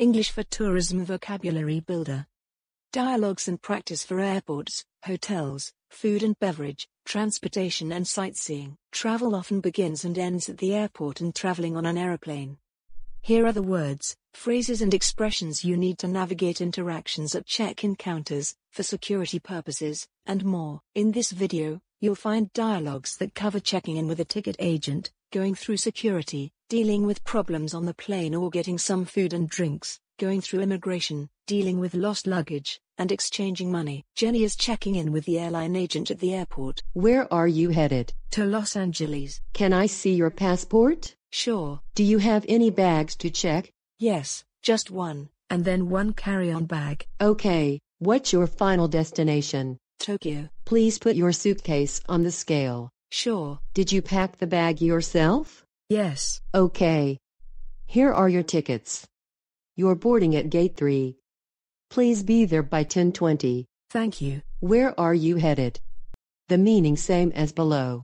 English for Tourism Vocabulary Builder. Dialogues and practice for airports, hotels, food and beverage, transportation and sightseeing. Travel often begins and ends at the airport and traveling on an aeroplane. Here are the words, phrases and expressions you need to navigate interactions at check-in counters, for security purposes, and more. In this video, you'll find dialogues that cover checking in with a ticket agent, going through security, dealing with problems on the plane or getting some food and drinks, going through immigration, dealing with lost luggage, and exchanging money. Jenny is checking in with the airline agent at the airport. Where are you headed? To Los Angeles. Can I see your passport? Sure. Do you have any bags to check? Yes, just one, and then one carry on bag. Okay, what's your final destination? Tokyo. Please put your suitcase on the scale. Sure. Did you pack the bag yourself? Yes. Okay. Here are your tickets. You're boarding at gate 3. Please be there by 10:20. Thank you. Where are you headed? The meaning same as below.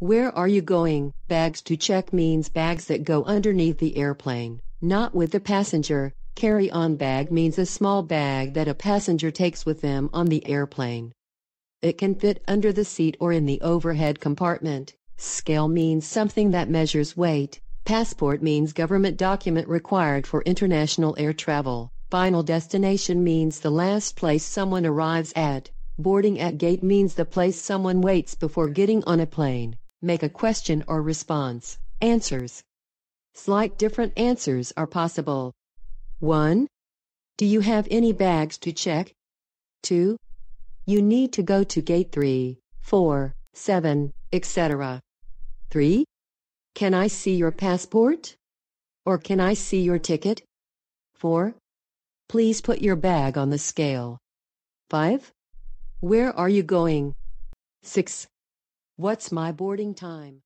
Where are you going? Bags to check means bags that go underneath the airplane, not with the passenger. Carry-on bag means a small bag that a passenger takes with them on the airplane. It can fit under the seat or in the overhead compartment. Scale means something that measures weight. Passport means government document required for international air travel. Final destination means the last place someone arrives at. Boarding at gate means the place someone waits before getting on a plane. Make a question or response. Answers. Slight different answers are possible. 1. Do you have any bags to check? 2 you need to go to gate 3, 4, 7, etc. 3. Can I see your passport? Or can I see your ticket? 4. Please put your bag on the scale. 5. Where are you going? 6. What's my boarding time?